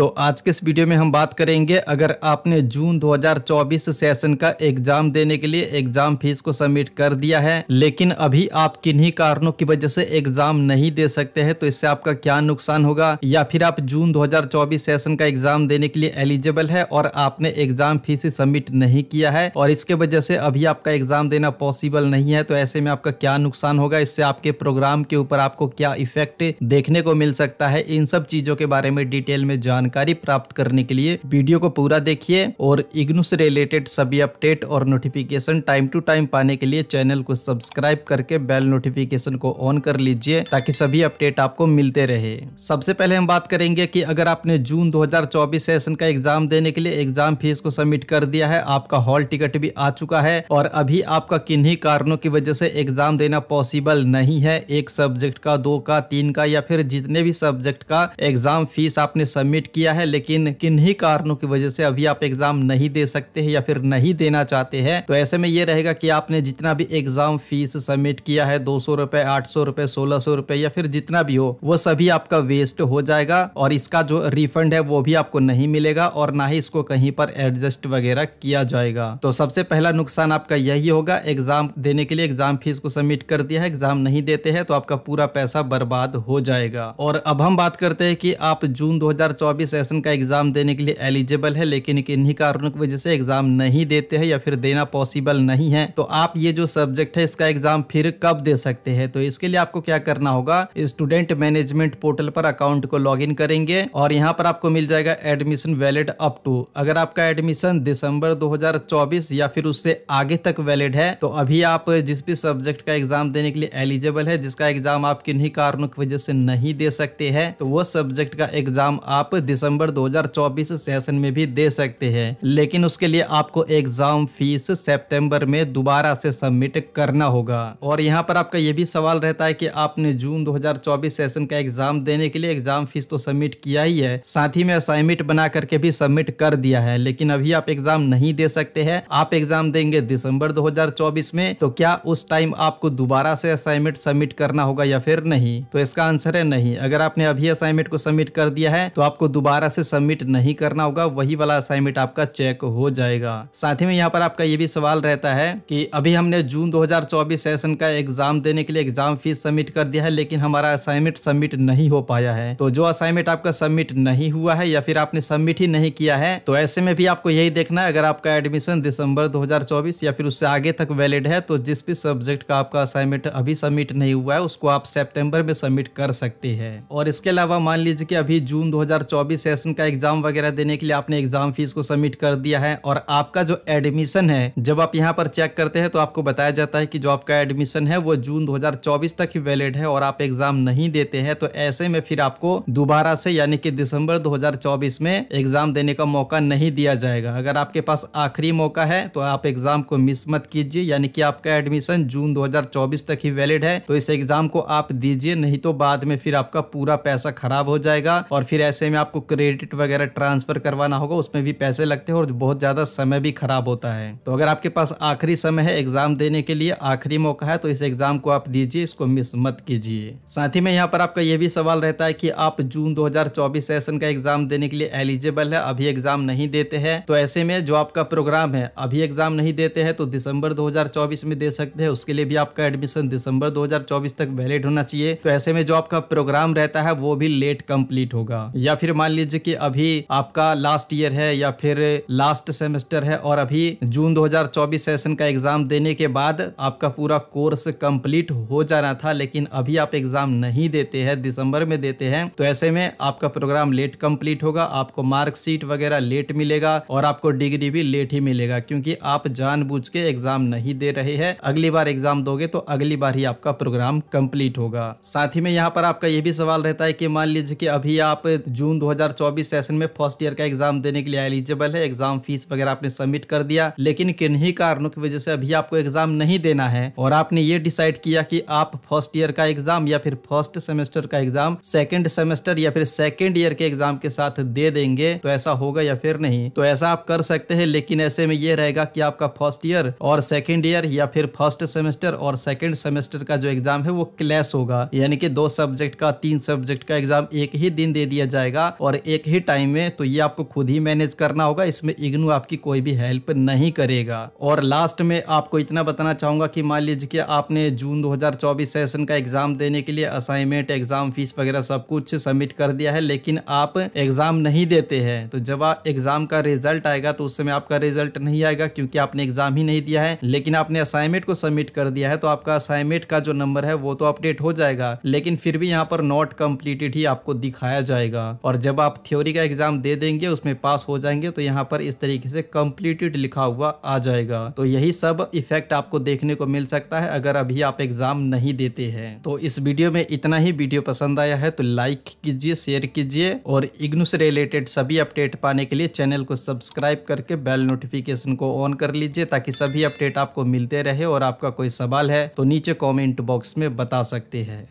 तो आज के इस वीडियो में हम बात करेंगे अगर आपने जून 2024 सेशन का एग्जाम देने के लिए एग्जाम फीस को सबमिट कर दिया है लेकिन अभी आप किन्हीं कारणों की वजह से एग्जाम नहीं दे सकते हैं तो इससे आपका क्या नुकसान होगा या फिर आप जून 2024 सेशन का एग्जाम देने के लिए एलिजिबल है और आपने एग्जाम फीस सबमिट नहीं किया है और इसके वजह से अभी आपका एग्जाम देना पॉसिबल नहीं है तो ऐसे में आपका क्या नुकसान होगा इससे आपके प्रोग्राम के ऊपर आपको क्या इफेक्ट देखने को मिल सकता है इन सब चीजों के बारे में डिटेल में जान जानकारी प्राप्त करने के लिए वीडियो को पूरा देखिए और इग्नू से रिलेटेड सभी अपडेट और नोटिफिकेशन टाइम टू टाइम पाने के लिए चैनल को सब्सक्राइब करके बेल नोटिफिकेशन को ऑन कर लीजिए ताकि सभी अपडेट आपको मिलते रहे सबसे पहले हम बात करेंगे की अगर आपने जून दो सेशन का एग्जाम देने के लिए एग्जाम फीस को सबमिट कर दिया है आपका हॉल टिकट भी आ चुका है और अभी आपका किन्हीं कारणों की वजह से एग्जाम देना पॉसिबल नहीं है एक सब्जेक्ट का दो का तीन का या फिर जितने भी सब्जेक्ट का एग्जाम फीस आपने सबमिट किया किया है लेकिन किन्हीं कारणों की वजह से अभी आप एग्जाम नहीं दे सकते हैं या फिर नहीं देना चाहते हैं तो ऐसे में ये रहेगा कि आपने जितना भी एग्जाम फीस सबमिट किया है दो सौ रुपए आठ सौ रुपए सोलह सौ रुपए या फिर जितना भी हो वो सभी आपका वेस्ट हो जाएगा और इसका जो रिफंड है वो भी आपको नहीं मिलेगा और ना ही इसको कहीं पर एडजस्ट वगैरह किया जाएगा तो सबसे पहला नुकसान आपका यही होगा एग्जाम देने के लिए एग्जाम फीस को सबमिट कर दिया है एग्जाम नहीं देते हैं तो आपका पूरा पैसा बर्बाद हो जाएगा और अब हम बात करते हैं कि आप जून 2024 भी सेशन का एग्ज़ाम देने के लिए एलिजिबल है लेकिन किन्हीं कारणों की वजह से एग्ज़ाम नहीं देते हैं या फिर देना पॉसिबल नहीं है तो आप ये जो सब्जेक्ट है इसका एग्ज़ाम फिर कब दे सकते हैं तो इसके लिए आपको क्या करना होगा स्टूडेंट मैनेजमेंट पोर्टल पर अकाउंट को लॉग करेंगे और यहाँ पर आपको मिल जाएगा एडमिशन वैलिड अप टू अगर आपका एडमिशन दिसंबर दो या फिर उससे आगे तक वैलिड है तो अभी आप जिस भी सब्जेक्ट का एग्जाम देने के लिए एलिजिबल है जिसका एग्जाम आप किन्हीं कारणों की वजह से नहीं दे सकते हैं तो वो सब्जेक्ट का एग्जाम आप दिसंबर 2024 सेशन में भी दे सकते हैं लेकिन उसके लिए आपको एग्जाम फीस सितंबर में दोबारा से सबमिट करना होगा और यहाँ पर आपका ये भी सवाल रहता है कि आपने जून 2024 सेशन का एग्जाम देने के लिए एग्जाम फीस तो सबमिट किया ही है साथ ही में असाइनमेंट बना करके भी सबमिट कर दिया है लेकिन अभी आप एग्जाम नहीं दे सकते हैं आप एग्जाम देंगे दिसंबर दो में तो क्या उस टाइम आपको दोबारा से असाइनमेंट सबमिट करना होगा या फिर नहीं तो इसका आंसर है नहीं अगर आपने अभी असाइनमेंट को सबमिट कर दिया है तो आपको दोबारा से सबमिट नहीं करना होगा वही वाला असाइनमेंट आपका चेक हो जाएगा साथ ही में यहाँ पर आपका ये भी सवाल रहता है कि अभी हमने जून 2024 सेशन का एग्जाम देने के लिए एग्जाम फीस सबमिट कर दिया है लेकिन हमारा असाइनमेंट सबमिट नहीं हो पाया है तो जो असाइनमेंट आपका सबमिट नहीं हुआ है या फिर आपने सबमिट ही नहीं किया है तो ऐसे में भी आपको यही देखना है अगर आपका एडमिशन दिसंबर दो या फिर उससे आगे तक वैलिड है तो जिस भी सब्जेक्ट का आपका असाइनमेंट अभी सबमिट नहीं हुआ है उसको आप सेप्टेम्बर में सबमिट कर सकते हैं और इसके अलावा मान लीजिए कि अभी जून 2024 भी सेशन का एग्जाम वगैरह देने के लिए आपने एग्जाम फीस को सबमिट कर दिया है और आपका जो एडमिशन है जब आप यहाँ पर चेक करते हैं तो आपको बताया जाता है कि जो आपका एडमिशन है वो जून 2024 तक ही वैलिड है और आप एग्जाम नहीं देते हैं तो ऐसे में फिर आपको दोबारा से यानी कि दिसंबर दो में एग्जाम देने का मौका नहीं दिया जाएगा अगर आपके पास आखिरी मौका है तो आप एग्जाम को मिस मत कीजिए यानी कि आपका एडमिशन जून 2024 तक ही वैलिड है तो इस एग्जाम को आप दीजिए नहीं तो बाद में फिर आपका पूरा पैसा खराब हो जाएगा और फिर ऐसे में आपको क्रेडिट वगैरह ट्रांसफ़र करवाना होगा उसमें भी पैसे लगते हैं और बहुत ज़्यादा समय भी ख़राब होता है तो अगर आपके पास आखिरी समय है एग्ज़ाम देने के लिए आखिरी मौका है तो इस एग्ज़ाम को आप दीजिए इसको मिस मत कीजिए साथ ही में यहाँ पर आपका यह भी सवाल रहता है की आप जून दो सेशन का एग्ज़ाम देने के लिए एलिजिबल है अभी एग्ज़ाम नहीं देते हैं तो ऐसे में जो आपका प्रोग्राम है अभी एग्ज़ाम नहीं देते हैं तो दिसंबर दो में दे सकते हैं उसके लिए भी आपका एडमिशन दिसंबर दो तक वैलिड होना चाहिए तो ऐसे में जो आपका प्रोग्राम रहता है वो भी लेट कंप्लीट होगा या फिर मान मान लीजिए कि अभी आपका लास्ट ईयर है या फिर लास्ट सेमेस्टर है और अभी जून 2024 सेशन का एग्जाम देने के बाद आपका पूरा कोर्स कंप्लीट हो जाना था लेकिन अभी आप एग्जाम नहीं देते हैं दिसंबर में देते हैं तो ऐसे में आपका प्रोग्राम लेट कंप्लीट होगा आपको मार्कशीट वगैरह लेट मिलेगा और आपको डिग्री भी लेट ही मिलेगा क्योंकि आप जानबूझ के एग्जाम नहीं दे रहे हैं अगली बार एग्जाम दोगे तो अगली बार ही आपका प्रोग्राम कंप्लीट होगा साथ ही में यहाँ पर आपका ये भी सवाल रहता है कि मान लीजिए कि अभी आप जून 2024 सेशन में फर्स्ट ईयर का एग्जाम देने के लिए एलिजिबल है एग्जाम फीस वगैरह आपने सबमिट कर दिया लेकिन किन्हीं कारणों की वजह से अभी आपको एग्जाम नहीं देना है और आपने ये डिसाइड किया कि आप फर्स्ट ईयर का एग्जाम या फिर फर्स्ट सेमेस्टर का एग्जाम सेकेंड सेमेस्टर या फिर सेकेंड ईयर के एग्जाम के साथ दे देंगे तो ऐसा होगा या फिर नहीं तो ऐसा आप कर सकते हैं लेकिन ऐसे में ये रहेगा कि आपका फर्स्ट ईयर और सेकेंड ईयर या फिर फर्स्ट सेमेस्टर और सेकेंड सेमेस्टर का जो एग्जाम है वो क्लैश होगा यानी कि दो सब्जेक्ट का तीन सब्जेक्ट का एग्जाम एक ही दिन दे दिया जाएगा और और एक ही टाइम में तो ये आपको खुद ही मैनेज करना होगा इसमें इग्नू आपकी कोई भी हेल्प नहीं करेगा और लास्ट में आपको इतना बताना चाहूंगा कि मान लीजिए कि आपने जून 2024 सेशन का एग्ज़ाम देने के लिए असाइनमेंट एग्ज़ाम फीस वगैरह सब कुछ सबमिट कर दिया है लेकिन आप एग्ज़ाम नहीं देते हैं तो जब एग्ज़ाम का रिजल्ट आएगा तो उस समय आपका रिजल्ट नहीं आएगा क्योंकि आपने एग्ज़ाम ही नहीं दिया है लेकिन आपने असाइनमेंट को सबमिट कर दिया है तो आपका असाइनमेंट का जो नंबर है वो तो अपडेट हो जाएगा लेकिन फिर भी यहाँ पर नॉट कम्प्लीटेड ही आपको दिखाया जाएगा और जब जब आप थ्योरी का एग्ज़ाम दे देंगे उसमें पास हो जाएंगे तो यहाँ पर इस तरीके से कम्प्लीटेड लिखा हुआ आ जाएगा तो यही सब इफेक्ट आपको देखने को मिल सकता है अगर अभी आप एग्ज़ाम नहीं देते हैं तो इस वीडियो में इतना ही वीडियो पसंद आया है तो लाइक कीजिए शेयर कीजिए और इग्नू से रिलेटेड सभी अपडेट पाने के लिए चैनल को सब्सक्राइब करके बेल नोटिफिकेशन को ऑन कर लीजिए ताकि सभी अपडेट आपको मिलते रहे और आपका कोई सवाल है तो नीचे कॉमेंट बॉक्स में बता सकते हैं